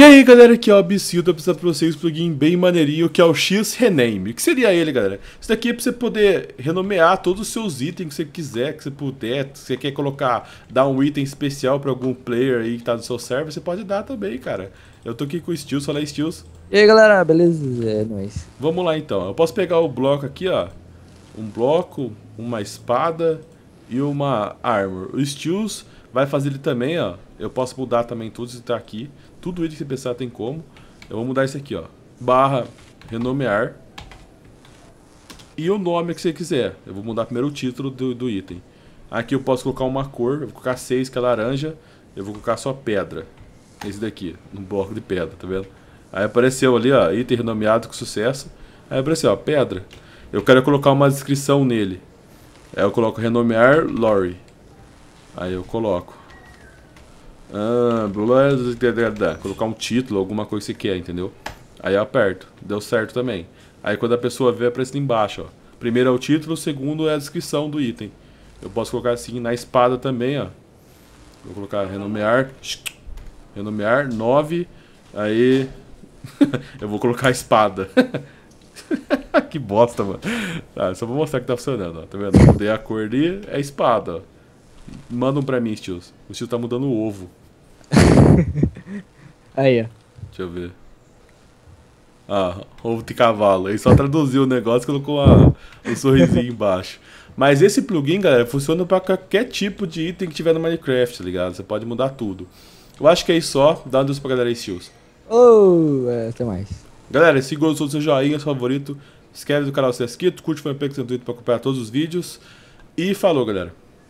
E aí galera, aqui é o Abicil, tô apresentando pra vocês um plugin bem maneirinho que é o X Rename. O que seria ele galera? Isso daqui é pra você poder renomear todos os seus itens que você quiser, que você puder, se você quer colocar, dar um item especial pra algum player aí que tá no seu server, você pode dar também cara. Eu tô aqui com o Steels, fala aí Steels. E aí galera, beleza? É nóis. Vamos lá então, eu posso pegar o bloco aqui ó, um bloco, uma espada, e uma Armor. O Steels vai fazer ele também, ó. Eu posso mudar também tudo isso tá aqui. Tudo isso que você pensar tem como. Eu vou mudar isso aqui, ó. Barra renomear. E o nome que você quiser. Eu vou mudar primeiro o título do, do item. Aqui eu posso colocar uma cor. Eu vou colocar 6, que é laranja. Eu vou colocar só pedra. Esse daqui, um bloco de pedra, tá vendo? Aí apareceu ali, ó, item renomeado com sucesso. Aí apareceu, ó, pedra. Eu quero colocar uma descrição nele. Aí eu coloco renomear Lori. Aí eu coloco. Ah, blá, blá, blá, colocar um título, alguma coisa que você quer, entendeu? Aí eu aperto. Deu certo também. Aí quando a pessoa vê, aparece ali embaixo, ó. Primeiro é o título, segundo é a descrição do item. Eu posso colocar assim na espada também, ó. Vou colocar renomear. Renomear 9. Aí eu vou colocar a espada. que bosta, mano. Ah, só vou mostrar que tá funcionando, ó. Tá vendo? Mudei a cor ali, é espada, ó. Manda um pra mim, Stios. O Stios tá mudando o ovo. Aí, ó. Deixa eu ver. Ah, ovo de cavalo. Ele só traduziu o negócio e colocou a, um sorrisinho embaixo. Mas esse plugin, galera, funciona para qualquer tipo de item que tiver no Minecraft, tá ligado? Você pode mudar tudo. Eu acho que é isso só. Dá um adeus pra galera aí, Oh, até mais. Galera, se gostou do seu joinha, seu favorito, inscreve no canal se é inscrito, curte o fanpage no Twitter para acompanhar todos os vídeos. E falou, galera.